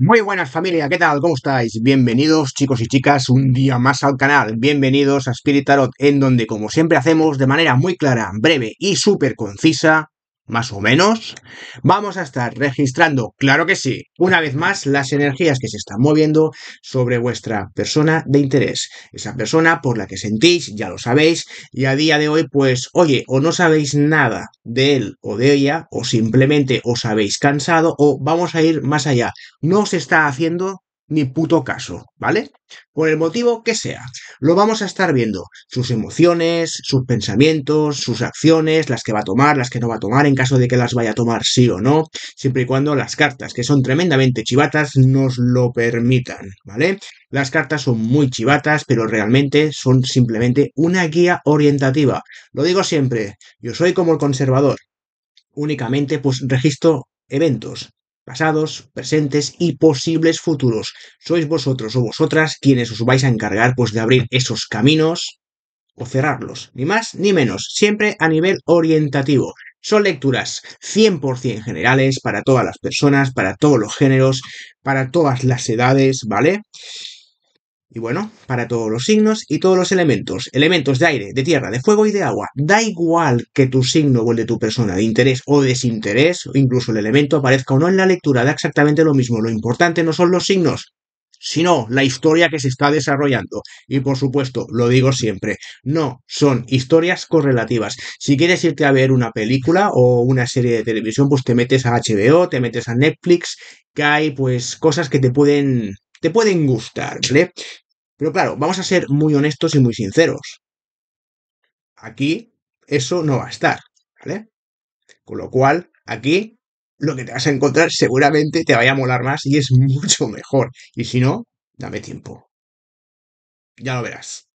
Muy buenas familia, ¿qué tal? ¿Cómo estáis? Bienvenidos chicos y chicas un día más al canal, bienvenidos a Spirit Tarot, en donde como siempre hacemos de manera muy clara, breve y súper concisa, más o menos, vamos a estar registrando, claro que sí, una vez más las energías que se están moviendo sobre vuestra persona de interés. Esa persona por la que sentís, ya lo sabéis, y a día de hoy, pues, oye, o no sabéis nada de él o de ella, o simplemente os habéis cansado, o vamos a ir más allá. No os está haciendo ni puto caso, ¿vale? Por el motivo que sea, lo vamos a estar viendo. Sus emociones, sus pensamientos, sus acciones, las que va a tomar, las que no va a tomar, en caso de que las vaya a tomar sí o no, siempre y cuando las cartas, que son tremendamente chivatas, nos lo permitan, ¿vale? Las cartas son muy chivatas, pero realmente son simplemente una guía orientativa. Lo digo siempre, yo soy como el conservador. Únicamente pues registro eventos, pasados, presentes y posibles futuros. Sois vosotros o vosotras quienes os vais a encargar pues de abrir esos caminos o cerrarlos, ni más ni menos, siempre a nivel orientativo. Son lecturas 100% generales para todas las personas, para todos los géneros, para todas las edades, ¿vale? Y bueno, para todos los signos y todos los elementos, elementos de aire, de tierra, de fuego y de agua, da igual que tu signo o el de tu persona, de interés o desinterés, o incluso el elemento aparezca o no en la lectura, da exactamente lo mismo. Lo importante no son los signos, sino la historia que se está desarrollando. Y por supuesto, lo digo siempre, no son historias correlativas. Si quieres irte a ver una película o una serie de televisión, pues te metes a HBO, te metes a Netflix, que hay pues cosas que te pueden te pueden gustar, ¿vale? Pero claro, vamos a ser muy honestos y muy sinceros. Aquí eso no va a estar, ¿vale? Con lo cual, aquí lo que te vas a encontrar seguramente te vaya a molar más y es mucho mejor. Y si no, dame tiempo. Ya lo verás.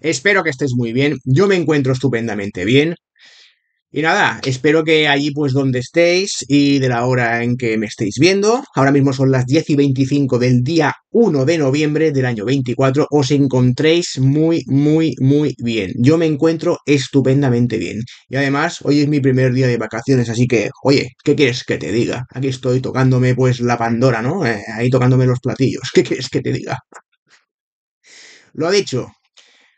Espero que estés muy bien. Yo me encuentro estupendamente bien. Y nada, espero que allí pues donde estéis y de la hora en que me estéis viendo, ahora mismo son las 10 y 25 del día 1 de noviembre del año 24, os encontréis muy, muy, muy bien. Yo me encuentro estupendamente bien. Y además, hoy es mi primer día de vacaciones, así que, oye, ¿qué quieres que te diga? Aquí estoy tocándome pues la Pandora, ¿no? Eh, ahí tocándome los platillos, ¿qué quieres que te diga? Lo ha dicho,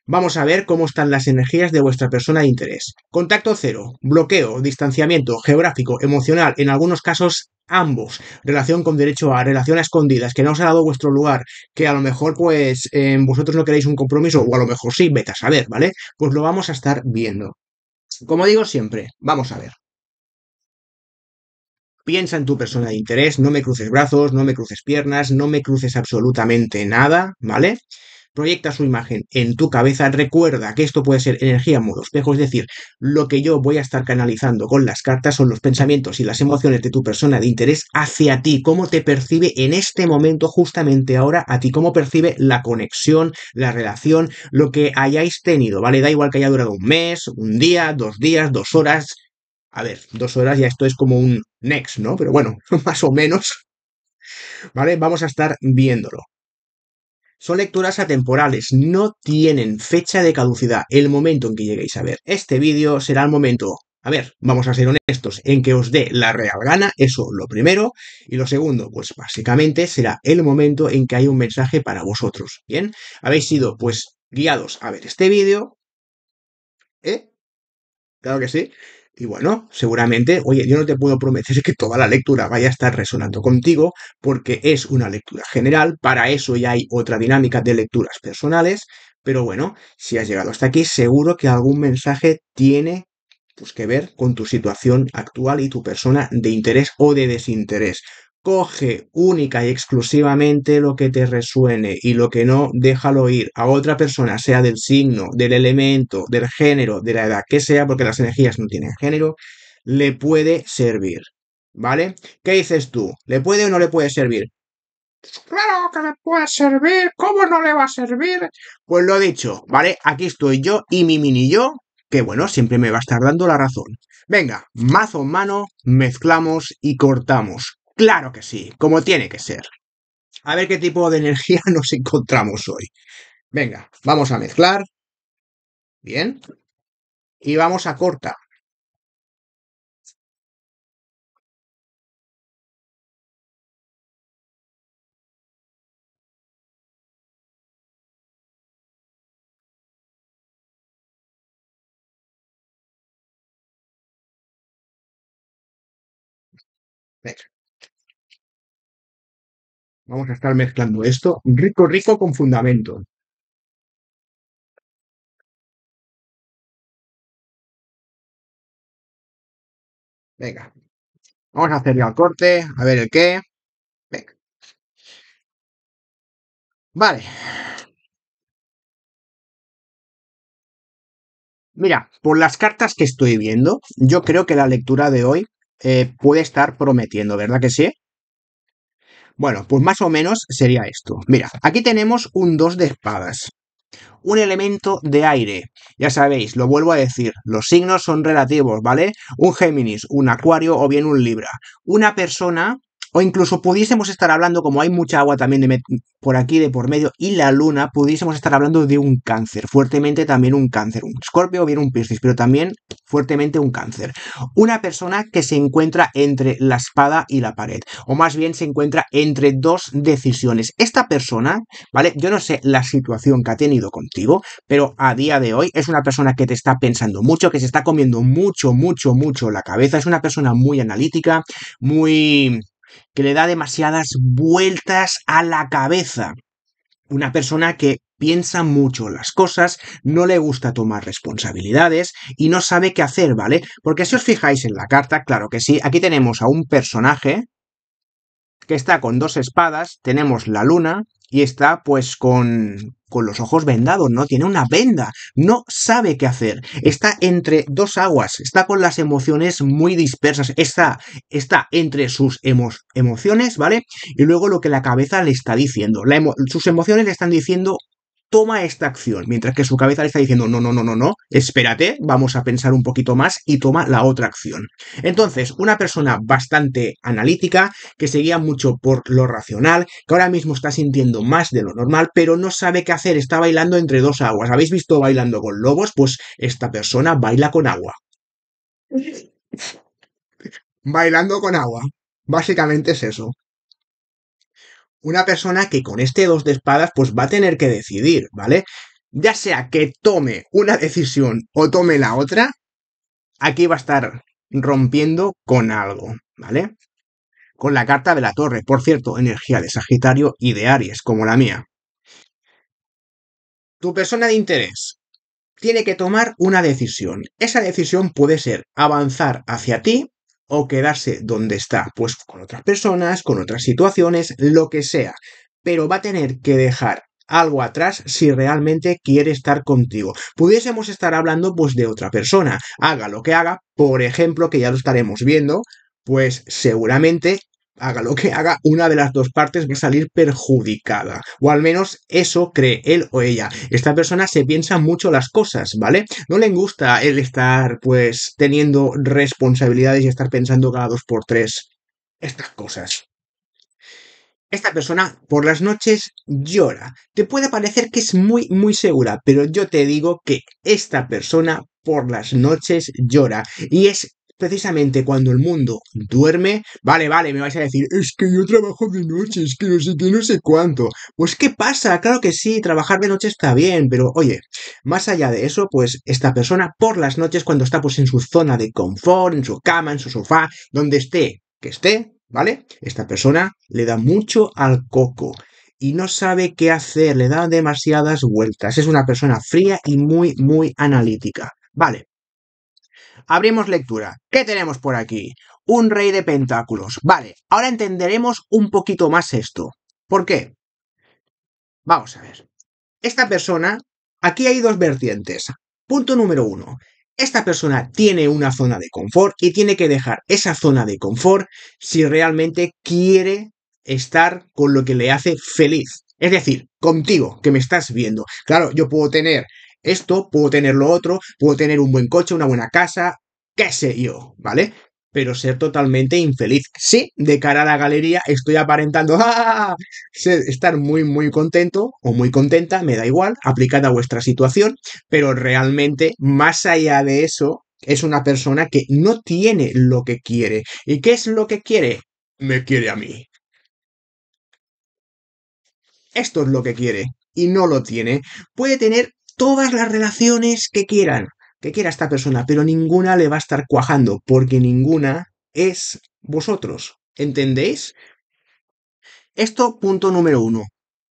Vamos a ver cómo están las energías de vuestra persona de interés. Contacto cero, bloqueo, distanciamiento geográfico, emocional, en algunos casos ambos, relación con derecho a, relación a escondidas, que no os ha dado vuestro lugar, que a lo mejor pues eh, vosotros no queréis un compromiso, o a lo mejor sí, vete a saber, ¿vale? Pues lo vamos a estar viendo. Como digo siempre, vamos a ver. Piensa en tu persona de interés, no me cruces brazos, no me cruces piernas, no me cruces absolutamente nada, ¿vale? proyecta su imagen en tu cabeza, recuerda que esto puede ser energía mudo. espejo, es decir, lo que yo voy a estar canalizando con las cartas son los pensamientos y las emociones de tu persona de interés hacia ti, cómo te percibe en este momento, justamente ahora, a ti, cómo percibe la conexión, la relación, lo que hayáis tenido, ¿vale? Da igual que haya durado un mes, un día, dos días, dos horas. A ver, dos horas ya esto es como un next, ¿no? Pero bueno, más o menos. ¿Vale? Vamos a estar viéndolo. Son lecturas atemporales, no tienen fecha de caducidad. El momento en que lleguéis a ver este vídeo será el momento. A ver, vamos a ser honestos, en que os dé la real gana, eso lo primero. Y lo segundo, pues básicamente será el momento en que hay un mensaje para vosotros. Bien, habéis sido pues guiados a ver este vídeo. ¿Eh? Claro que sí. Y bueno, seguramente, oye, yo no te puedo prometer que toda la lectura vaya a estar resonando contigo porque es una lectura general, para eso ya hay otra dinámica de lecturas personales, pero bueno, si has llegado hasta aquí, seguro que algún mensaje tiene pues, que ver con tu situación actual y tu persona de interés o de desinterés coge única y exclusivamente lo que te resuene y lo que no, déjalo ir a otra persona, sea del signo, del elemento, del género, de la edad que sea, porque las energías no tienen género, le puede servir. ¿Vale? ¿Qué dices tú? ¿Le puede o no le puede servir? Pues claro que me puede servir, ¿cómo no le va a servir? Pues lo he dicho, ¿vale? Aquí estoy yo y mi mini yo, que bueno, siempre me va a estar dando la razón. Venga, mazo en mano, mezclamos y cortamos. Claro que sí, como tiene que ser. A ver qué tipo de energía nos encontramos hoy. Venga, vamos a mezclar. Bien. Y vamos a cortar. Venga. Vamos a estar mezclando esto rico, rico con fundamento. Venga, vamos a hacer al el corte, a ver el qué. Venga. Vale. Mira, por las cartas que estoy viendo, yo creo que la lectura de hoy eh, puede estar prometiendo, ¿verdad que sí? Bueno, pues más o menos sería esto. Mira, aquí tenemos un 2 de espadas. Un elemento de aire. Ya sabéis, lo vuelvo a decir, los signos son relativos, ¿vale? Un Géminis, un Acuario o bien un Libra. Una persona o incluso pudiésemos estar hablando, como hay mucha agua también de por aquí de por medio, y la luna, pudiésemos estar hablando de un cáncer, fuertemente también un cáncer, un escorpio o bien un piscis, pero también fuertemente un cáncer. Una persona que se encuentra entre la espada y la pared, o más bien se encuentra entre dos decisiones. Esta persona, ¿vale? Yo no sé la situación que ha tenido contigo, pero a día de hoy es una persona que te está pensando mucho, que se está comiendo mucho, mucho, mucho la cabeza, es una persona muy analítica, muy que le da demasiadas vueltas a la cabeza. Una persona que piensa mucho en las cosas, no le gusta tomar responsabilidades y no sabe qué hacer, ¿vale? Porque si os fijáis en la carta, claro que sí, aquí tenemos a un personaje que está con dos espadas, tenemos la luna y está pues con, con los ojos vendados, ¿no? Tiene una venda, no sabe qué hacer, está entre dos aguas, está con las emociones muy dispersas, está, está entre sus emociones, ¿vale? Y luego lo que la cabeza le está diciendo, sus emociones le están diciendo toma esta acción, mientras que su cabeza le está diciendo, no, no, no, no, no, espérate, vamos a pensar un poquito más y toma la otra acción. Entonces, una persona bastante analítica, que seguía mucho por lo racional, que ahora mismo está sintiendo más de lo normal, pero no sabe qué hacer, está bailando entre dos aguas. ¿Habéis visto bailando con lobos? Pues esta persona baila con agua. Bailando con agua. Básicamente es eso una persona que con este dos de espadas pues va a tener que decidir, ¿vale? Ya sea que tome una decisión o tome la otra, aquí va a estar rompiendo con algo, ¿vale? Con la carta de la torre, por cierto, energía de Sagitario y de Aries, como la mía. Tu persona de interés tiene que tomar una decisión. Esa decisión puede ser avanzar hacia ti o quedarse donde está, pues con otras personas, con otras situaciones, lo que sea. Pero va a tener que dejar algo atrás si realmente quiere estar contigo. Pudiésemos estar hablando pues de otra persona, haga lo que haga, por ejemplo, que ya lo estaremos viendo, pues seguramente haga lo que haga, una de las dos partes va a salir perjudicada. O al menos eso cree él o ella. Esta persona se piensa mucho las cosas, ¿vale? No le gusta el estar pues teniendo responsabilidades y estar pensando cada dos por tres estas cosas. Esta persona por las noches llora. Te puede parecer que es muy, muy segura, pero yo te digo que esta persona por las noches llora. Y es precisamente cuando el mundo duerme, vale, vale, me vais a decir, es que yo trabajo de noche, es que no sé qué, no sé cuánto. Pues ¿qué pasa? Claro que sí, trabajar de noche está bien, pero oye, más allá de eso, pues esta persona por las noches cuando está pues en su zona de confort, en su cama, en su sofá, donde esté, que esté, ¿vale? Esta persona le da mucho al coco y no sabe qué hacer, le da demasiadas vueltas. Es una persona fría y muy, muy analítica. Vale, Abrimos lectura. ¿Qué tenemos por aquí? Un rey de pentáculos. Vale, ahora entenderemos un poquito más esto. ¿Por qué? Vamos a ver. Esta persona, aquí hay dos vertientes. Punto número uno. Esta persona tiene una zona de confort y tiene que dejar esa zona de confort si realmente quiere estar con lo que le hace feliz. Es decir, contigo, que me estás viendo. Claro, yo puedo tener esto, puedo tener lo otro, puedo tener un buen coche, una buena casa, qué sé yo, ¿vale? Pero ser totalmente infeliz. Sí, de cara a la galería estoy aparentando estar muy, muy contento o muy contenta, me da igual, aplicada a vuestra situación, pero realmente, más allá de eso, es una persona que no tiene lo que quiere. ¿Y qué es lo que quiere? Me quiere a mí. Esto es lo que quiere y no lo tiene. Puede tener todas las relaciones que quieran, que quiera esta persona, pero ninguna le va a estar cuajando, porque ninguna es vosotros. ¿Entendéis? Esto punto número uno.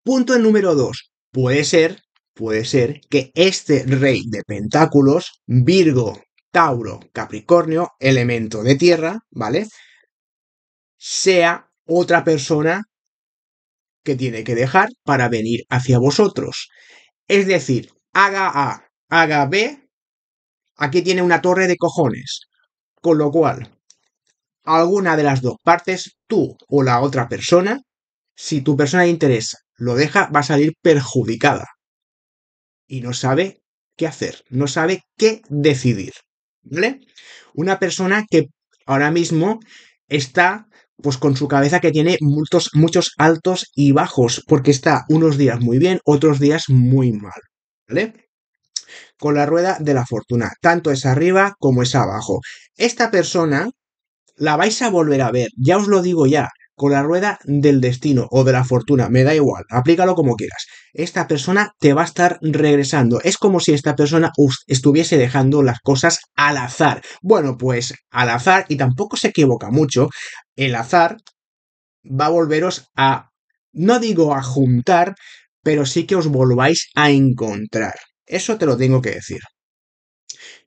Punto número dos. Puede ser, puede ser que este rey de pentáculos, Virgo, Tauro, Capricornio, elemento de tierra, ¿vale? Sea otra persona que tiene que dejar para venir hacia vosotros. Es decir, haga A, haga B, aquí tiene una torre de cojones. Con lo cual, alguna de las dos partes, tú o la otra persona, si tu persona de interés lo deja, va a salir perjudicada. Y no sabe qué hacer, no sabe qué decidir. Una persona que ahora mismo está pues con su cabeza que tiene muchos altos y bajos, porque está unos días muy bien, otros días muy mal. Con la rueda de la fortuna, tanto es arriba como es abajo. Esta persona la vais a volver a ver, ya os lo digo ya, con la rueda del destino o de la fortuna, me da igual, aplícalo como quieras. Esta persona te va a estar regresando. Es como si esta persona estuviese dejando las cosas al azar. Bueno, pues al azar, y tampoco se equivoca mucho, el azar va a volveros a, no digo a juntar, pero sí que os volváis a encontrar. Eso te lo tengo que decir.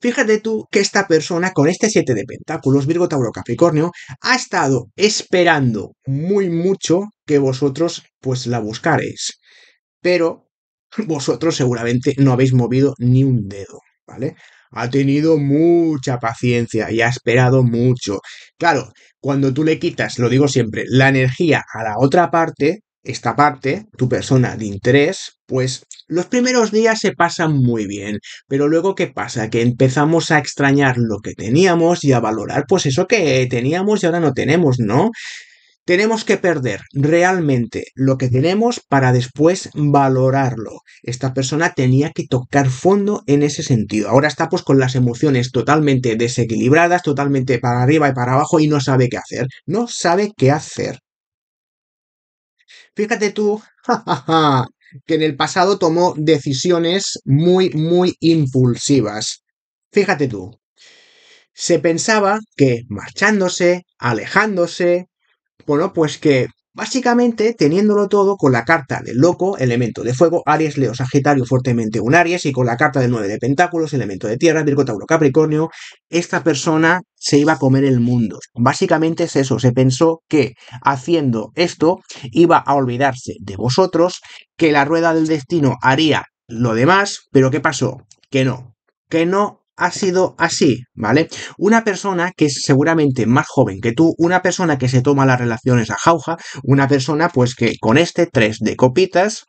Fíjate tú que esta persona con este 7 de pentáculos, Virgo Tauro Capricornio, ha estado esperando muy mucho que vosotros pues la buscaréis. Pero vosotros seguramente no habéis movido ni un dedo, ¿vale? Ha tenido mucha paciencia y ha esperado mucho. Claro, cuando tú le quitas, lo digo siempre, la energía a la otra parte, esta parte, tu persona de interés, pues los primeros días se pasan muy bien, pero luego ¿qué pasa? Que empezamos a extrañar lo que teníamos y a valorar pues eso que teníamos y ahora no tenemos, ¿no? Tenemos que perder realmente lo que tenemos para después valorarlo. Esta persona tenía que tocar fondo en ese sentido. Ahora está pues con las emociones totalmente desequilibradas, totalmente para arriba y para abajo y no sabe qué hacer. No sabe qué hacer. Fíjate tú, que en el pasado tomó decisiones muy, muy impulsivas. Fíjate tú. Se pensaba que marchándose, alejándose, bueno, pues que Básicamente teniéndolo todo con la carta del loco, elemento de fuego, Aries, Leo, Sagitario, fuertemente un Aries, y con la carta del 9 de Pentáculos, elemento de tierra, Virgo, Tauro, Capricornio, esta persona se iba a comer el mundo. Básicamente es eso, se pensó que haciendo esto iba a olvidarse de vosotros, que la rueda del destino haría lo demás, pero ¿qué pasó? Que no, que no ha sido así, ¿vale? Una persona que es seguramente más joven que tú, una persona que se toma las relaciones a jauja, una persona pues que con este 3 de copitas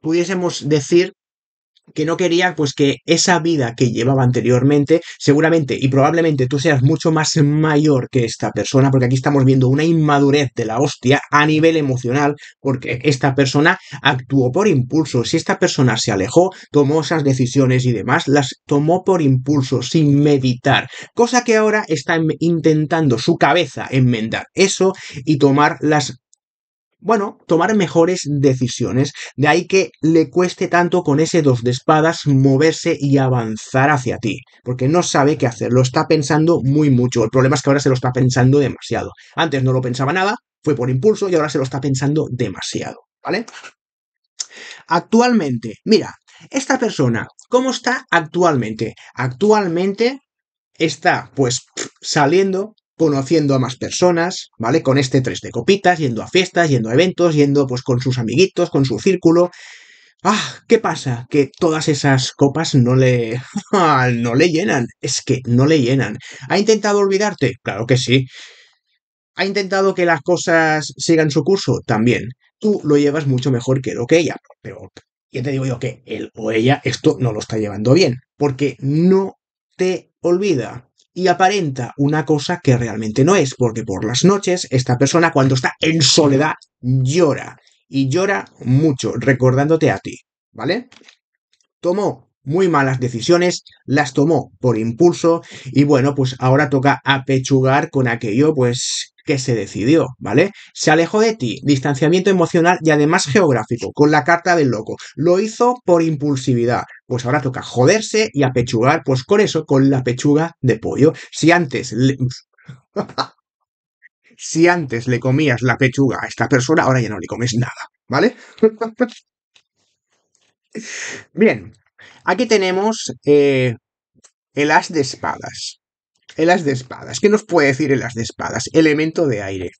pudiésemos decir que no quería pues que esa vida que llevaba anteriormente, seguramente y probablemente tú seas mucho más mayor que esta persona, porque aquí estamos viendo una inmadurez de la hostia a nivel emocional, porque esta persona actuó por impulso, si esta persona se alejó, tomó esas decisiones y demás, las tomó por impulso, sin meditar, cosa que ahora está intentando su cabeza enmendar eso y tomar las bueno, tomar mejores decisiones. De ahí que le cueste tanto con ese dos de espadas moverse y avanzar hacia ti, porque no sabe qué hacer, lo está pensando muy mucho. El problema es que ahora se lo está pensando demasiado. Antes no lo pensaba nada, fue por impulso y ahora se lo está pensando demasiado, ¿vale? Actualmente, mira, esta persona, ¿cómo está actualmente? Actualmente está pues saliendo conociendo a más personas, ¿vale? Con este tres de copitas, yendo a fiestas, yendo a eventos, yendo pues con sus amiguitos, con su círculo. Ah, ¿qué pasa? Que todas esas copas no le... Ah, no le llenan. Es que no le llenan. ¿Ha intentado olvidarte? Claro que sí. ¿Ha intentado que las cosas sigan su curso? También. Tú lo llevas mucho mejor que lo que ella. Pero ya te digo yo que él o ella esto no lo está llevando bien. Porque no te olvida y aparenta una cosa que realmente no es, porque por las noches esta persona cuando está en soledad llora y llora mucho recordándote a ti, ¿vale? Tomó muy malas decisiones, las tomó por impulso y bueno, pues ahora toca apechugar con aquello pues que se decidió, ¿vale? Se alejó de ti, distanciamiento emocional y además geográfico, con la carta del loco. Lo hizo por impulsividad. Pues ahora toca joderse y apechugar, pues con eso, con la pechuga de pollo. Si antes... si antes le comías la pechuga a esta persona, ahora ya no le comes nada, ¿vale? Bien, Aquí tenemos eh, el as de espadas. El as de espadas. ¿Qué nos puede decir el as de espadas? Elemento de aire.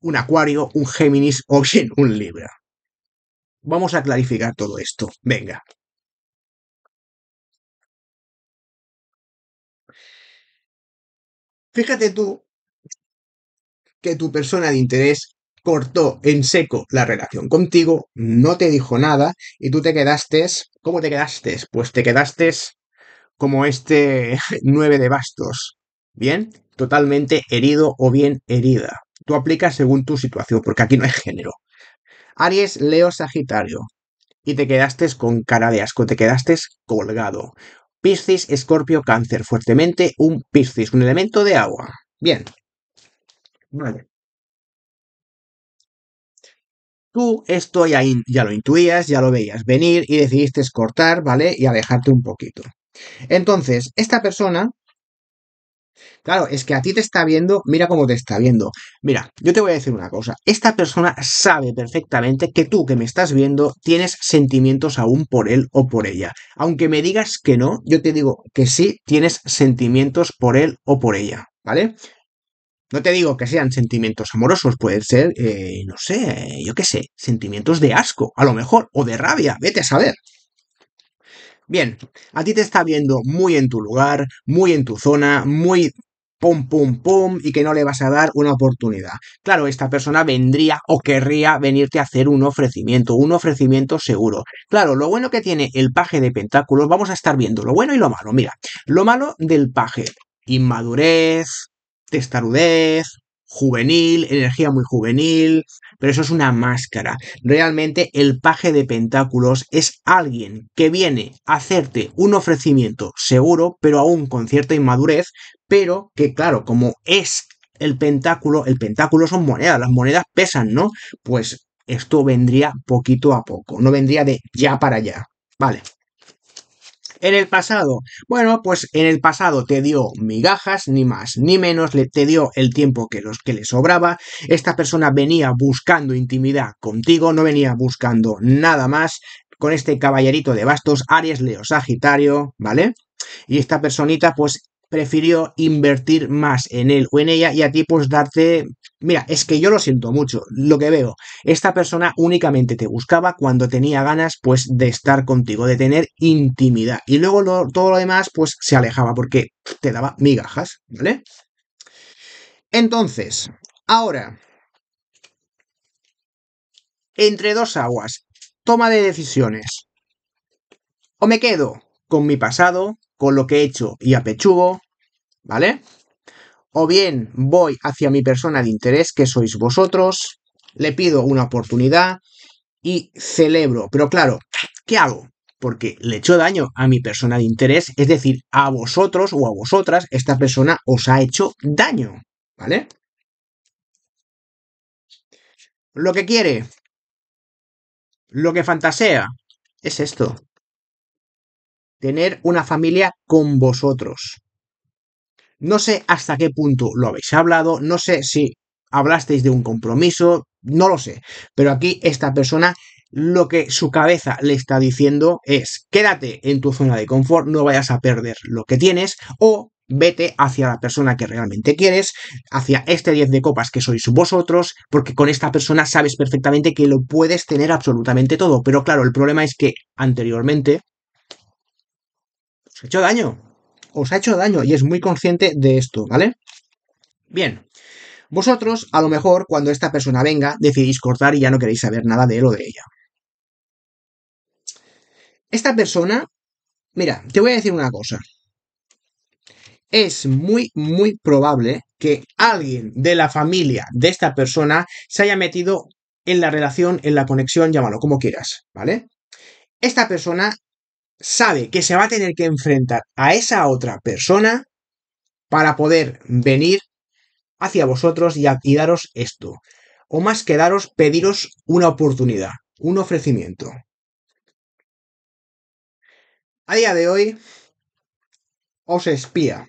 Un acuario, un Géminis o un Libra. Vamos a clarificar todo esto. Venga. Fíjate tú que tu persona de interés cortó en seco la relación contigo, no te dijo nada y tú te quedaste, ¿cómo te quedaste? Pues te quedaste como este 9 de bastos, ¿bien? Totalmente herido o bien herida. Tú aplicas según tu situación, porque aquí no hay género. Aries, Leo, Sagitario. Y te quedaste con cara de asco, te quedaste colgado. Piscis, Escorpio, Cáncer, fuertemente un Piscis, un elemento de agua. Bien. Vale. Tú esto ya, ya lo intuías, ya lo veías venir y decidiste cortar, ¿vale? Y alejarte un poquito. Entonces, esta persona, claro, es que a ti te está viendo, mira cómo te está viendo. Mira, yo te voy a decir una cosa, esta persona sabe perfectamente que tú que me estás viendo tienes sentimientos aún por él o por ella. Aunque me digas que no, yo te digo que sí, tienes sentimientos por él o por ella, ¿vale? No te digo que sean sentimientos amorosos, pueden ser, eh, no sé, yo qué sé, sentimientos de asco, a lo mejor, o de rabia, vete a saber. Bien, a ti te está viendo muy en tu lugar, muy en tu zona, muy pum pum pum y que no le vas a dar una oportunidad. Claro, esta persona vendría o querría venirte a hacer un ofrecimiento, un ofrecimiento seguro. Claro, lo bueno que tiene el paje de pentáculos, vamos a estar viendo lo bueno y lo malo. Mira, lo malo del paje, inmadurez, testarudez, juvenil, energía muy juvenil, pero eso es una máscara. Realmente el paje de pentáculos es alguien que viene a hacerte un ofrecimiento seguro, pero aún con cierta inmadurez, pero que claro, como es el pentáculo, el pentáculo son monedas, las monedas pesan, ¿no? Pues esto vendría poquito a poco, no vendría de ya para allá. Vale, en el pasado, bueno, pues en el pasado te dio migajas, ni más ni menos, le, te dio el tiempo que, los, que le sobraba, esta persona venía buscando intimidad contigo, no venía buscando nada más, con este caballerito de bastos, Aries, Leo, Sagitario, ¿vale? Y esta personita pues prefirió invertir más en él o en ella y a ti pues darte... Mira, es que yo lo siento mucho, lo que veo. Esta persona únicamente te buscaba cuando tenía ganas pues de estar contigo, de tener intimidad. Y luego todo lo demás pues se alejaba porque te daba migajas, ¿vale? Entonces, ahora, entre dos aguas, toma de decisiones. O me quedo con mi pasado, con lo que he hecho y apechugo, ¿vale? O bien voy hacia mi persona de interés, que sois vosotros, le pido una oportunidad y celebro. Pero claro, ¿qué hago? Porque le hecho daño a mi persona de interés, es decir, a vosotros o a vosotras, esta persona os ha hecho daño, ¿vale? Lo que quiere, lo que fantasea, es esto tener una familia con vosotros. No sé hasta qué punto lo habéis hablado, no sé si hablasteis de un compromiso, no lo sé, pero aquí esta persona lo que su cabeza le está diciendo es quédate en tu zona de confort, no vayas a perder lo que tienes o vete hacia la persona que realmente quieres, hacia este 10 de copas que sois vosotros, porque con esta persona sabes perfectamente que lo puedes tener absolutamente todo, pero claro, el problema es que anteriormente os ha hecho daño. Os ha hecho daño y es muy consciente de esto, ¿vale? Bien. Vosotros, a lo mejor, cuando esta persona venga, decidís cortar y ya no queréis saber nada de él o de ella. Esta persona, mira, te voy a decir una cosa. Es muy, muy probable que alguien de la familia de esta persona se haya metido en la relación, en la conexión, llámalo como quieras, ¿vale? Esta persona sabe que se va a tener que enfrentar a esa otra persona para poder venir hacia vosotros y, daros esto. O más que daros, pediros una oportunidad, un ofrecimiento. A día de hoy os espía.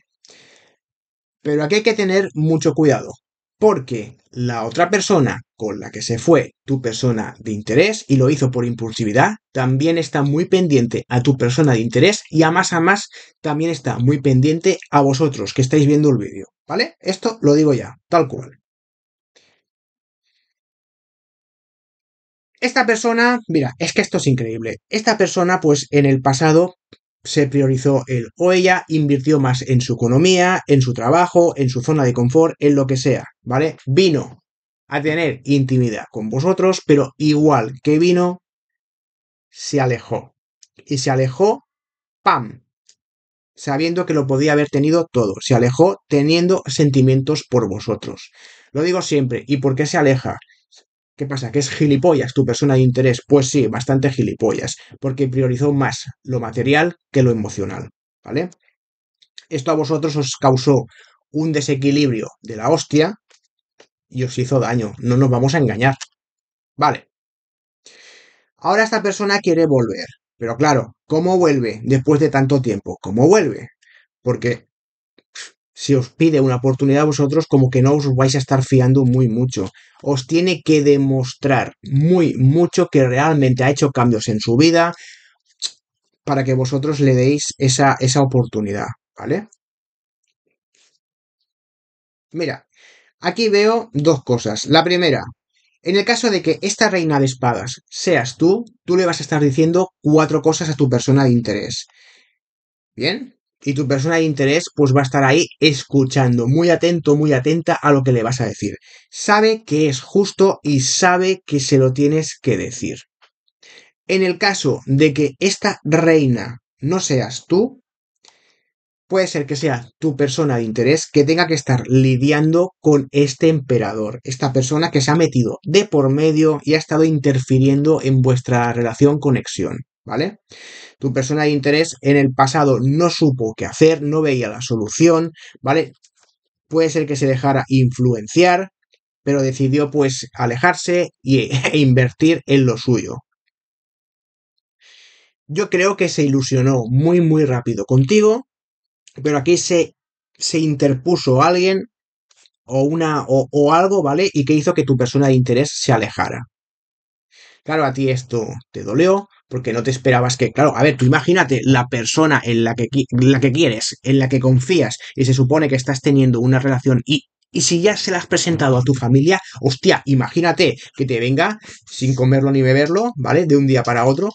Pero aquí hay que tener mucho cuidado, porque la otra persona con la que se fue tu persona de interés y lo hizo por impulsividad, también está muy pendiente a tu persona de interés y a más a más también está muy pendiente a vosotros que estáis viendo el vídeo, ¿vale? Esto lo digo ya, tal cual. Esta persona, mira, es que esto es increíble. Esta persona pues en el pasado se priorizó él o ella invirtió más en su economía, en su trabajo, en su zona de confort, en lo que sea, ¿vale? Vino a tener intimidad con vosotros, pero igual que vino, se alejó. Y se alejó, ¡pam! Sabiendo que lo podía haber tenido todo. Se alejó teniendo sentimientos por vosotros. Lo digo siempre. ¿Y por qué se aleja? ¿Qué pasa? ¿Que es gilipollas tu persona de interés? Pues sí, bastante gilipollas, porque priorizó más lo material que lo emocional, ¿vale? Esto a vosotros os causó un desequilibrio de la hostia y os hizo daño, no nos vamos a engañar. Vale. Ahora esta persona quiere volver, pero claro, ¿cómo vuelve después de tanto tiempo? ¿Cómo vuelve? Porque si os pide una oportunidad a vosotros, como que no os vais a estar fiando muy mucho. Os tiene que demostrar muy mucho que realmente ha hecho cambios en su vida para que vosotros le deis esa, oportunidad, ¿vale? Mira, aquí veo dos cosas. La primera, en el caso de que esta reina de espadas seas tú, tú le vas a estar diciendo cuatro cosas a tu persona de interés. ¿Bien? y tu persona de interés pues va a estar ahí escuchando, muy atento, muy atenta a lo que le vas a decir. Sabe que es justo y sabe que se lo tienes que decir. En el caso de que esta reina no seas tú, puede ser que sea tu persona de interés que tenga que estar lidiando con este emperador, esta persona que se ha metido de por medio y ha estado interfiriendo en vuestra relación conexión. ¿vale? Tu persona de interés en el pasado no supo qué hacer, no veía la solución, ¿vale? Puede ser que se dejara influenciar, pero decidió pues alejarse y, e invertir en lo suyo. Yo creo que se ilusionó muy, muy rápido contigo, pero aquí se, se interpuso alguien o, una, o, algo, ¿vale? Y que hizo que tu persona de interés se alejara. Claro, a ti esto te dolió, porque no te esperabas que, claro, a ver, tú imagínate la persona en la que, la que quieres, en la que confías y se supone que estás teniendo una relación y y si ya se la has presentado a tu familia, hostia, imagínate que te venga sin comerlo ni beberlo, ¿vale? De un día para otro,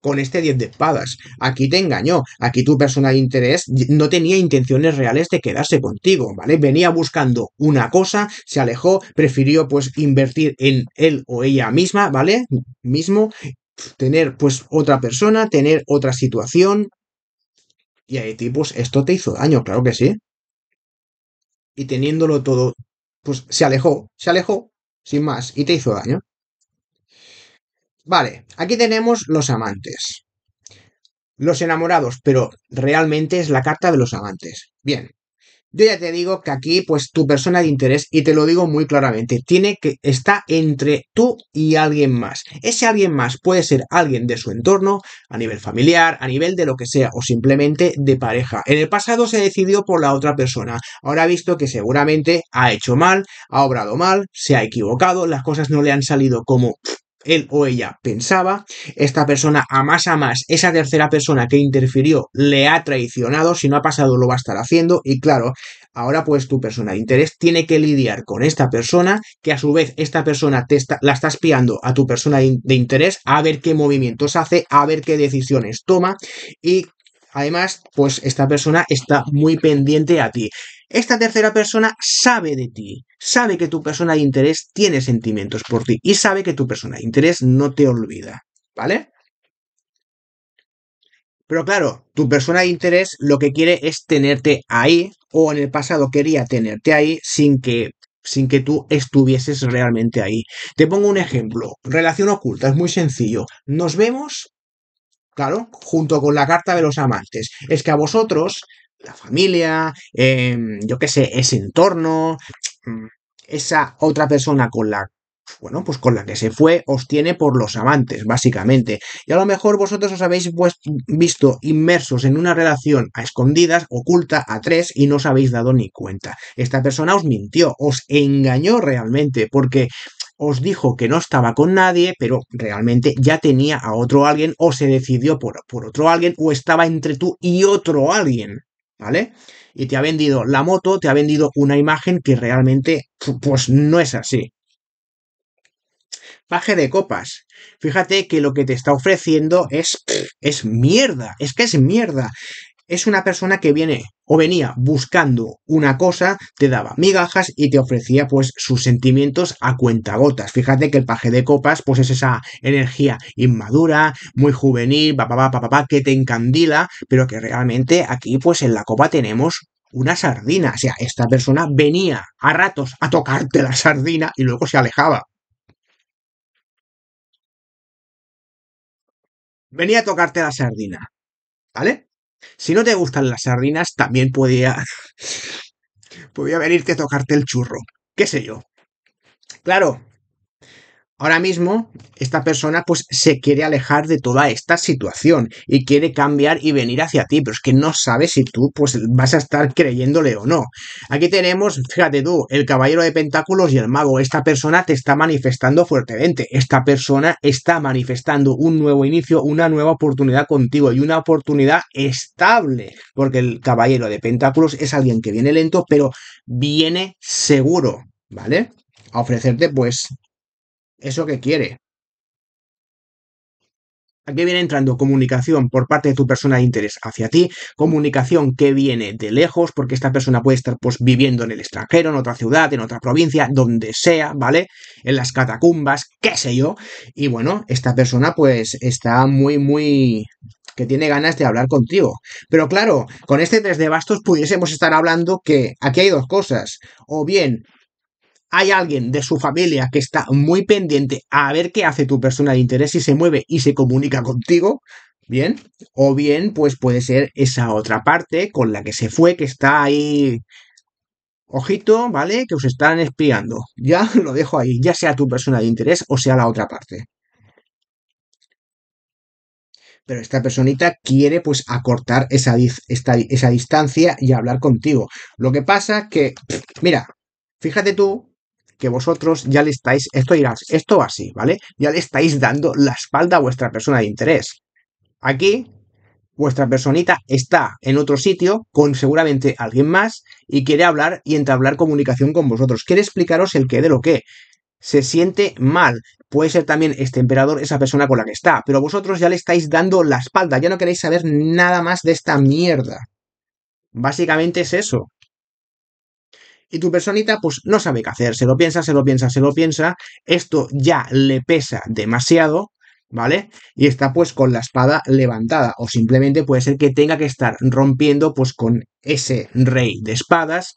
con este 10 de espadas. Aquí te engañó, aquí tu persona de interés no tenía intenciones reales de quedarse contigo, ¿vale? Venía buscando una cosa, se alejó, prefirió pues invertir en él o ella misma, ¿vale? Mismo, tener pues otra persona, tener otra situación. Y ahí, pues esto te hizo daño, claro que sí. Y teniéndolo todo, pues se alejó, se alejó, sin más, y te hizo daño. Vale, aquí tenemos los amantes. Los enamorados, pero realmente es la carta de los amantes. Bien, yo ya te digo que aquí, pues tu persona de interés, y te lo digo muy claramente, tiene que estar entre tú y alguien más. Ese alguien más puede ser alguien de su entorno, a nivel familiar, a nivel de lo que sea, o simplemente de pareja. En el pasado se decidió por la otra persona. Ahora ha visto que seguramente ha hecho mal, ha obrado mal, se ha equivocado, las cosas no le han salido como él o ella pensaba, esta persona a más a más, esa tercera persona que interfirió le ha traicionado, si no ha pasado lo va a estar haciendo y claro, ahora pues tu persona de interés tiene que lidiar con esta persona, que a su vez esta persona te la está espiando a tu persona de interés, a ver qué movimientos hace, a ver qué decisiones toma y Además, pues esta persona está muy pendiente a ti esta tercera persona sabe de ti, sabe que tu persona de interés tiene sentimientos por ti y sabe que tu persona de interés no te olvida, ¿vale? Pero claro, tu persona de interés lo que quiere es tenerte ahí o en el pasado quería tenerte ahí sin que sin que tú estuvieses realmente ahí. Te pongo un ejemplo, relación oculta, es muy sencillo. Nos vemos, claro, junto con la carta de los amantes. Es que a vosotros la familia, em, yo qué sé, ese entorno, mm, esa otra persona con la bueno, pues con la que se fue os tiene por los amantes, básicamente. Y a lo mejor vosotros os habéis visto inmersos en una relación a escondidas, oculta, a tres, y no os habéis dado ni cuenta. Esta persona os mintió, os engañó realmente, porque os dijo que no estaba con nadie, pero realmente ya tenía a otro alguien, o se decidió por, por otro alguien, o estaba entre tú y otro alguien. ¿vale? Y te ha vendido la moto, te ha vendido una imagen que realmente, pues no es así. Paje de copas. Fíjate que lo que te está ofreciendo es, es mierda, es que es mierda es una persona que viene o venía buscando una cosa, te daba migajas y te ofrecía pues sus sentimientos a cuentagotas. Fíjate que el paje de copas pues es esa energía inmadura, muy juvenil, papá, que te encandila, pero que realmente aquí pues en la copa tenemos una sardina. O sea, esta persona venía a ratos a tocarte la sardina y luego se alejaba. Venía a tocarte la sardina. ¿Vale? Si no te gustan las sardinas, también podía. podía venirte a tocarte el churro. ¿Qué sé yo? Claro, Ahora mismo, esta persona pues se quiere alejar de toda esta situación y quiere cambiar y venir hacia ti, pero es que no sabe si tú pues vas a estar creyéndole o no. Aquí tenemos, fíjate tú, el caballero de pentáculos y el mago. Esta persona te está manifestando fuertemente. Esta persona está manifestando un nuevo inicio, una nueva oportunidad contigo y una oportunidad estable, porque el caballero de pentáculos es alguien que viene lento, pero viene seguro, ¿vale? A ofrecerte pues eso que quiere. Aquí viene entrando comunicación por parte de tu persona de interés hacia ti, comunicación que viene de lejos, porque esta persona puede estar pues, viviendo en el extranjero, en otra ciudad, en otra provincia, donde sea, ¿vale? En las catacumbas, qué sé yo. Y bueno, esta persona pues está muy, muy que tiene ganas de hablar contigo. Pero claro, con este 3 de bastos pudiésemos estar hablando que aquí hay dos cosas. O bien hay alguien de su familia que está muy pendiente a ver qué hace tu persona de interés y se mueve y se comunica contigo, bien, o bien pues puede ser esa otra parte con la que se fue que está ahí ojito, ¿vale? Que os están espiando. Ya lo dejo ahí, ya sea tu persona de interés o sea la otra parte. Pero esta personita quiere pues acortar esa, esa distancia y hablar contigo. Lo que pasa que, mira, fíjate tú que vosotros ya le estáis, esto dirás, esto así, ¿vale? Ya le estáis dando la espalda a vuestra persona de interés. Aquí, vuestra personita está en otro sitio con seguramente alguien más y quiere hablar y entablar comunicación con vosotros. Quiere explicaros el qué de lo qué. Se siente mal. Puede ser también este emperador esa persona con la que está, pero vosotros ya le estáis dando la espalda, ya no queréis saber nada más de esta mierda. Básicamente es eso. Y tu personita, pues no sabe qué hacer, se lo piensa, se lo piensa, se lo piensa. Esto ya le pesa demasiado, ¿vale? Y está pues con la espada levantada. O simplemente puede ser que tenga que estar rompiendo pues con ese rey de espadas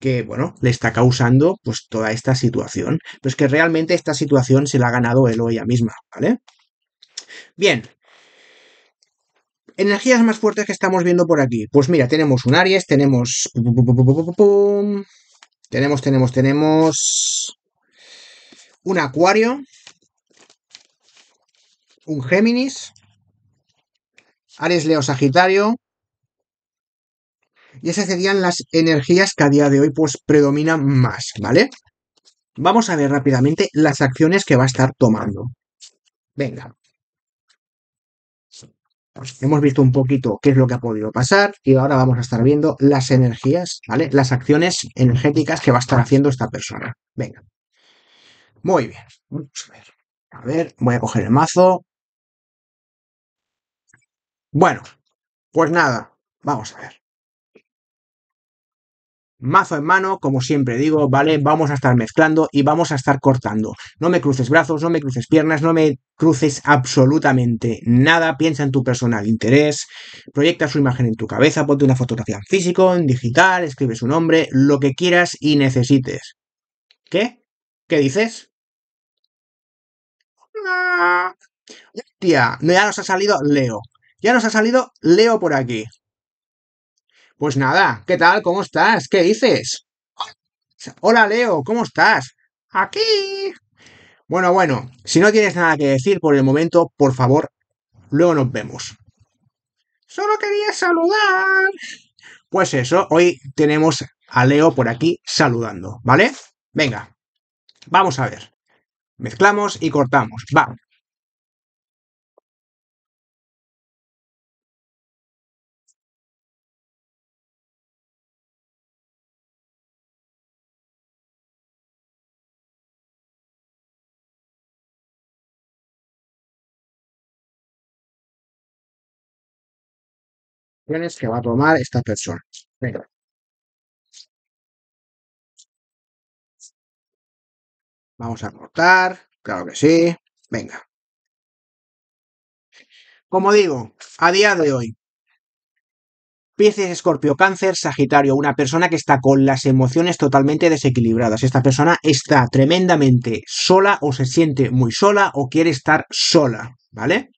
que, bueno, le está causando pues toda esta situación. Pues que realmente esta situación se la ha ganado él o ella misma, ¿vale? Bien, energías más fuertes que estamos viendo por aquí. Pues mira, tenemos un Aries, tenemos... Tenemos, tenemos, tenemos un Acuario, un Géminis, Ares Leo Sagitario. Y esas serían las energías que a día de hoy pues predominan más, ¿vale? Vamos a ver rápidamente las acciones que va a estar tomando. Venga. Pues hemos visto un poquito qué es lo que ha podido pasar y ahora vamos a estar viendo las energías, ¿vale? Las acciones energéticas que va a estar haciendo esta persona. Venga. Muy bien. a ver. A ver, voy a coger el mazo. Bueno, pues nada, vamos a ver. Mazo en mano, como siempre digo, ¿vale? Vamos a estar mezclando y vamos a estar cortando. No me cruces brazos, no me cruces piernas, no me cruces absolutamente nada. Piensa en tu personal interés, proyecta su imagen en tu cabeza, ponte una fotografía en físico, en digital, escribe su nombre, lo que quieras y necesites. ¿Qué? ¿Qué dices? Tía, ya nos ha salido Leo. Ya nos ha salido Leo por aquí. Pues nada, ¿qué tal? ¿Cómo estás? ¿Qué dices? Hola Leo, ¿cómo estás? Aquí. Bueno, bueno, si no tienes nada que decir por el momento, por favor, luego nos vemos. Solo quería saludar. Pues eso, hoy tenemos a Leo por aquí saludando, ¿vale? Venga, vamos a ver. Mezclamos y cortamos. Va. que va a tomar esta persona. Venga. Vamos a cortar, claro que sí. Venga. Como digo, a día de hoy, Pieces, Escorpio, Cáncer, Sagitario, una persona que está con las emociones totalmente desequilibradas. Esta persona está tremendamente sola o se siente muy sola o quiere estar sola, ¿vale?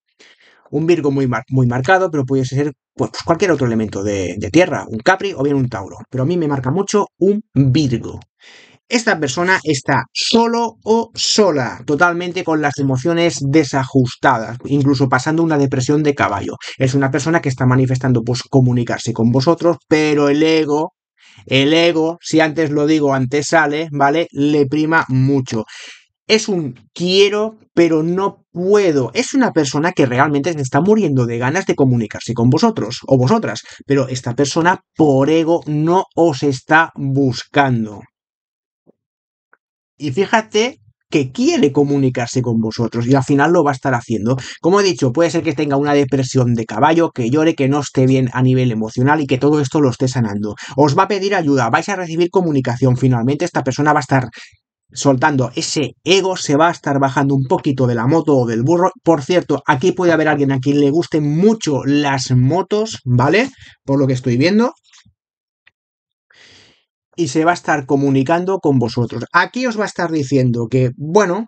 Un Virgo muy, muy marcado, pero puede ser pues, pues, cualquier otro elemento de, tierra, un Capri o bien un Tauro. Pero a mí me marca mucho un Virgo esta persona está solo o sola, totalmente con las emociones desajustadas, incluso pasando una depresión de caballo. Es una persona que está manifestando, pues, comunicarse con vosotros, pero el ego, el ego, si antes lo digo, antes sale, ¿vale? Le prima mucho es un quiero, pero no puedo. Es una persona que realmente se está muriendo de ganas de comunicarse con vosotros o vosotras, pero esta persona por ego no os está buscando. Y fíjate que quiere comunicarse con vosotros y al final lo va a estar haciendo. Como he dicho, puede ser que tenga una depresión de caballo, que llore, que no esté bien a nivel emocional y que todo esto lo esté sanando. Os va a pedir ayuda, vais a recibir comunicación. Finalmente esta persona va a estar soltando ese ego, se va a estar bajando un poquito de la moto o del burro. Por cierto, aquí puede haber alguien a quien le gusten mucho las motos, ¿vale? Por lo que estoy viendo. Y se va a estar comunicando con vosotros. Aquí os va a estar diciendo que, bueno,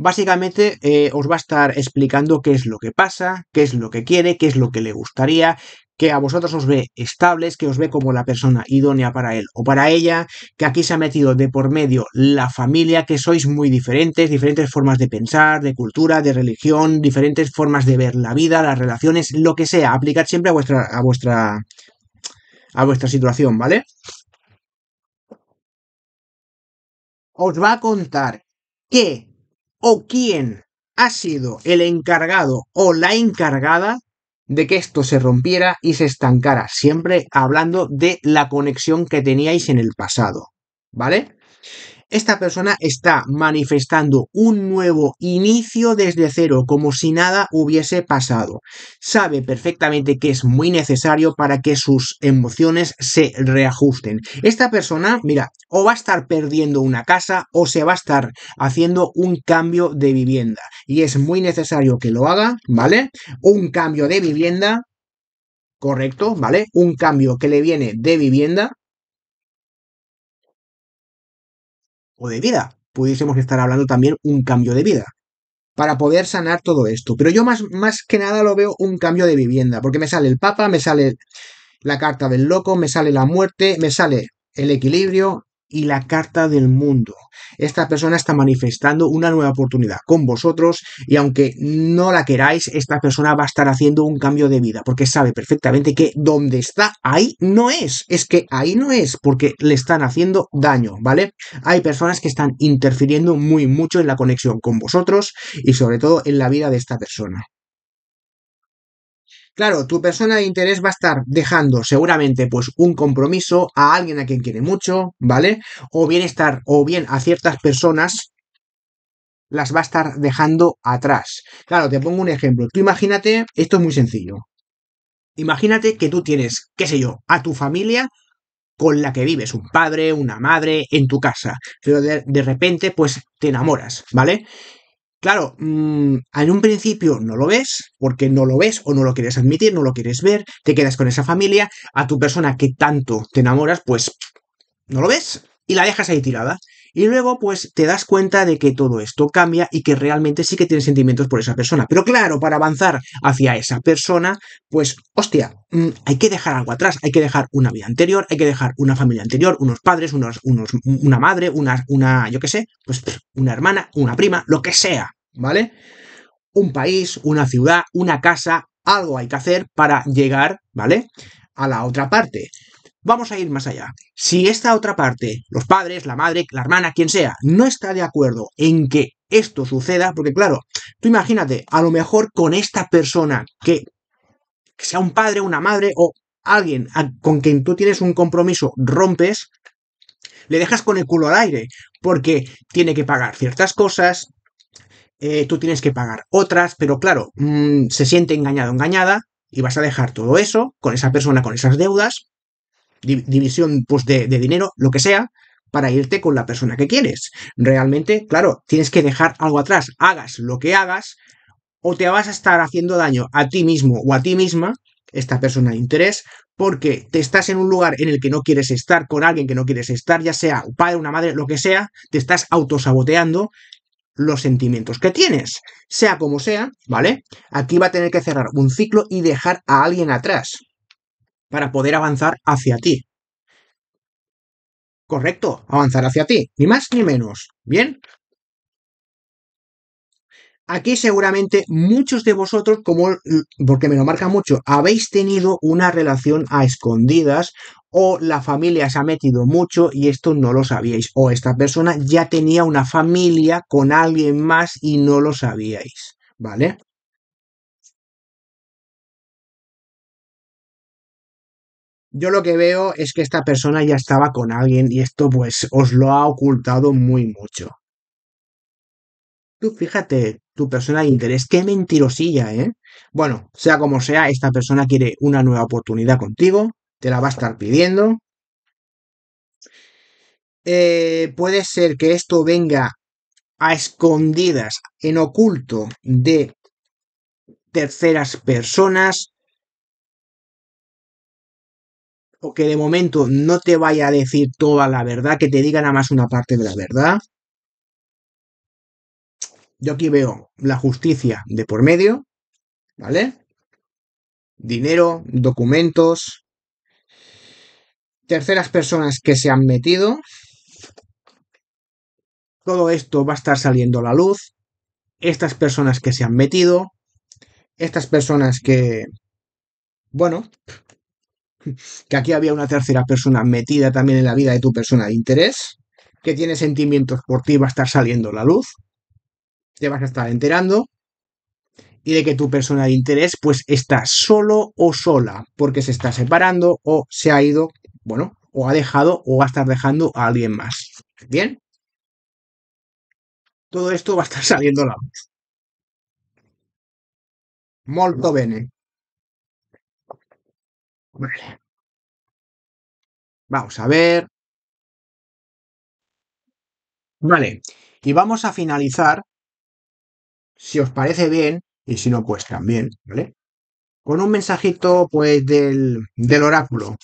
Básicamente eh, os va a estar explicando qué es lo que pasa, qué es lo que quiere, qué es lo que le gustaría, que a vosotros os ve estables, que os ve como la persona idónea para él o para ella, que aquí se ha metido de por medio la familia, que sois muy diferentes, diferentes formas de pensar, de cultura, de religión, diferentes formas de ver la vida, las relaciones, lo que sea, aplicad siempre a vuestra a vuestra a vuestra situación, ¿vale? Os va a contar qué o quién ha sido el encargado o la encargada de que esto se rompiera y se estancara, siempre hablando de la conexión que teníais en el pasado, ¿vale? Esta persona está manifestando un nuevo inicio desde cero, como si nada hubiese pasado. Sabe perfectamente que es muy necesario para que sus emociones se reajusten. Esta persona, mira, o va a estar perdiendo una casa o se va a estar haciendo un cambio de vivienda. Y es muy necesario que lo haga, ¿vale? Un cambio de vivienda, correcto, ¿vale? Un cambio que le viene de vivienda, o de vida. Pudiésemos estar hablando también un cambio de vida para poder sanar todo esto. Pero yo más, más que nada lo veo un cambio de vivienda, porque me sale el Papa, me sale la carta del loco, me sale la muerte, me sale el equilibrio, y la carta del mundo. Esta persona está manifestando una nueva oportunidad con vosotros y aunque no la queráis, esta persona va a estar haciendo un cambio de vida porque sabe perfectamente que donde está, ahí no es. Es que ahí no es porque le están haciendo daño, ¿vale? Hay personas que están interfiriendo muy mucho en la conexión con vosotros y sobre todo en la vida de esta persona. Claro, tu persona de interés va a estar dejando seguramente pues un compromiso a alguien a quien quiere mucho, ¿vale? O bien estar, o bien a ciertas personas las va a estar dejando atrás. Claro, te pongo un ejemplo. Tú imagínate, esto es muy sencillo. Imagínate que tú tienes, qué sé yo, a tu familia con la que vives, un padre, una madre, en tu casa, pero de, repente pues te enamoras, ¿vale? Claro, mm, en un principio no lo ves, porque no lo ves o no lo quieres admitir, no lo quieres ver, te quedas con esa familia, a tu persona que tanto te enamoras, pues no lo ves y la dejas ahí tirada. Y luego, pues, te das cuenta de que todo esto cambia y que realmente sí que tienes sentimientos por esa persona. Pero claro, para avanzar hacia esa persona, pues, hostia, mm, hay que dejar algo atrás, hay que dejar una vida anterior, hay que dejar una familia anterior, unos padres, unos, unos una madre, una, una, yo qué sé, pues, una hermana, una prima, lo que sea, ¿vale? Un país, una ciudad, una casa, algo hay que hacer para llegar, ¿vale? A la otra parte. Vamos a ir más allá. Si esta otra parte, los padres, la madre, la hermana, quien sea, no está de acuerdo en que esto suceda, porque claro, tú imagínate, a lo mejor con esta persona que, sea un padre, una madre o alguien con quien tú tienes un compromiso, rompes, le dejas con el culo al aire, porque tiene que pagar ciertas cosas, eh, tú tienes que pagar otras, pero claro, mm, se siente engañado, engañada, y vas a dejar todo eso con esa persona, con esas deudas, división pues, de, de dinero, lo que sea, para irte con la persona que quieres. Realmente, claro, tienes que dejar algo atrás, hagas lo que hagas, o te vas a estar haciendo daño a ti mismo o a ti misma, esta persona de interés, porque te estás en un lugar en el que no quieres estar, con alguien que no quieres estar, ya sea un padre, una madre, lo que sea, te estás autosaboteando los sentimientos que tienes. Sea como sea, ¿vale? Aquí va a tener que cerrar un ciclo y dejar a alguien atrás para poder avanzar hacia ti. Correcto, avanzar hacia ti, ni más ni menos. ¿Bien? Aquí seguramente muchos de vosotros, como porque me lo marca mucho, habéis tenido una relación a escondidas o la familia se ha metido mucho y esto no lo sabíais o esta persona ya tenía una familia con alguien más y no lo sabíais, ¿vale? Yo lo que veo es que esta persona ya estaba con alguien y esto pues os lo ha ocultado muy mucho. Tú fíjate, tu persona de interés, qué mentirosilla, ¿eh? Bueno, sea como sea, esta persona quiere una nueva oportunidad contigo, te la va a estar pidiendo. Eh, puede ser que esto venga a escondidas, en oculto, de terceras personas, o que de momento no te vaya a decir toda la verdad, que te diga nada más una parte de la verdad. Yo aquí veo la justicia de por medio, ¿vale? Dinero, documentos, terceras personas que se han metido. Todo esto va a estar saliendo a la luz. Estas personas que se han metido. Estas personas que, bueno, que aquí había una tercera persona metida también en la vida de tu persona de interés, que tiene sentimientos por ti, va a estar saliendo la luz, te vas a estar enterando, y de que tu persona de interés pues está solo o sola, porque se está separando o se ha ido, bueno, o ha dejado o va a estar dejando a alguien más. ¿Bien? Todo esto va a estar saliendo la luz. Molto bene. Vale. Vamos a ver. Vale. Y vamos a finalizar, si os parece bien, y si no, pues también, ¿vale? Con un mensajito, pues, del, del oráculo.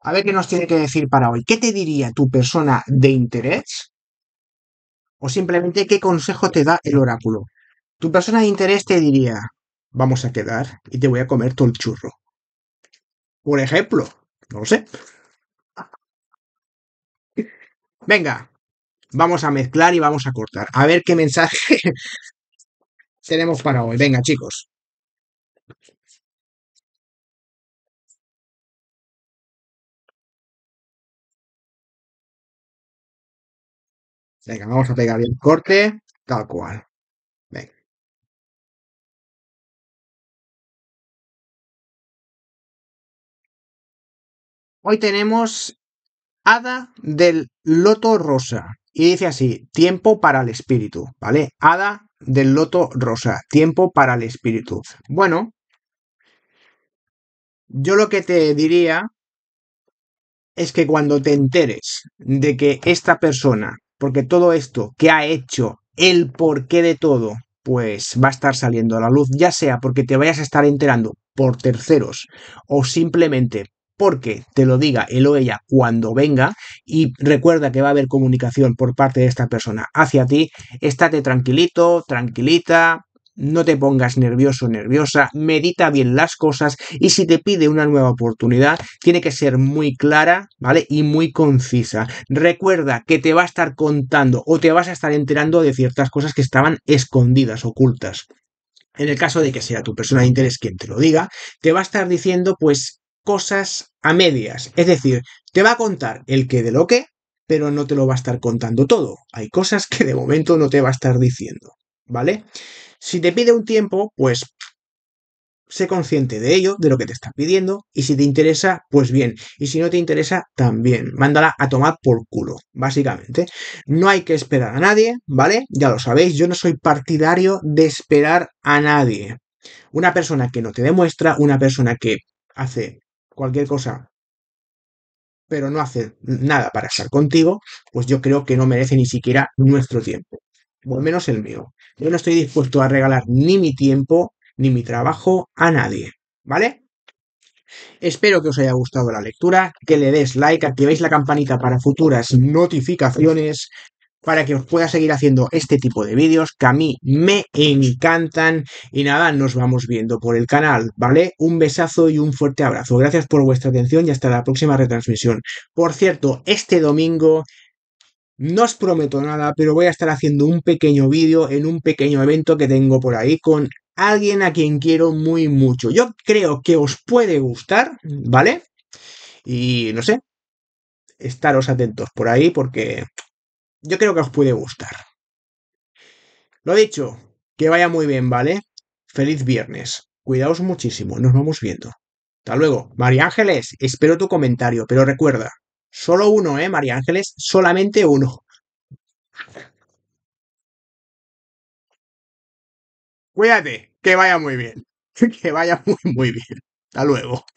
A ver qué nos tiene que decir para hoy. ¿Qué te diría tu persona de interés? O simplemente, ¿qué consejo te da el oráculo? Tu persona de interés te diría, vamos a quedar y te voy a comer todo el churro. Por ejemplo, no lo sé. Venga, vamos a mezclar y vamos a cortar. A ver qué mensaje tenemos para hoy. Venga, chicos. Venga, vamos a pegar el corte tal cual. Hoy tenemos Hada del Loto Rosa. Y dice así, tiempo para el espíritu, ¿vale? Hada del Loto Rosa, tiempo para el espíritu. Bueno, yo lo que te diría es que cuando te enteres de que esta persona, porque todo esto que ha hecho, el porqué de todo, pues va a estar saliendo a la luz, ya sea porque te vayas a estar enterando por terceros o simplemente porque te lo diga él o ella cuando venga y recuerda que va a haber comunicación por parte de esta persona hacia ti, estate tranquilito, tranquilita, no te pongas nervioso, nerviosa, medita bien las cosas y si te pide una nueva oportunidad, tiene que ser muy clara, ¿vale? Y muy concisa. Recuerda que te va a estar contando o te vas a estar enterando de ciertas cosas que estaban escondidas, ocultas. En el caso de que sea tu persona de interés quien te lo diga, te va a estar diciendo pues cosas a medias. Es decir, te va a contar el qué de lo que, pero no te lo va a estar contando todo. Hay cosas que de momento no te va a estar diciendo, ¿vale? Si te pide un tiempo, pues sé consciente de ello, de lo que te está pidiendo, y si te interesa, pues bien, y si no te interesa, también, mándala a tomar por culo, básicamente. No hay que esperar a nadie, ¿vale? Ya lo sabéis, yo no soy partidario de esperar a nadie. Una persona que no te demuestra, una persona que hace cualquier cosa, pero no hace nada para estar contigo, pues yo creo que no merece ni siquiera nuestro tiempo, o al menos el mío. Yo no estoy dispuesto a regalar ni mi tiempo ni mi trabajo a nadie, ¿vale? Espero que os haya gustado la lectura, que le des like, activéis la campanita para futuras notificaciones, para que os pueda seguir haciendo este tipo de vídeos que a mí me encantan. Y nada, nos vamos viendo por el canal, ¿vale? Un besazo y un fuerte abrazo. Gracias por vuestra atención y hasta la próxima retransmisión. Por cierto, este domingo... No os prometo nada, pero voy a estar haciendo un pequeño vídeo en un pequeño evento que tengo por ahí con alguien a quien quiero muy mucho. Yo creo que os puede gustar, ¿vale? Y no sé, estaros atentos por ahí porque yo creo que os puede gustar. Lo dicho, que vaya muy bien, ¿vale? Feliz viernes. Cuidaos muchísimo, nos vamos viendo. Hasta luego. María Ángeles, espero tu comentario, pero recuerda, solo uno, ¿eh, María Ángeles? Solamente uno. Cuídate, que vaya muy bien. Que vaya muy, muy bien. Hasta luego.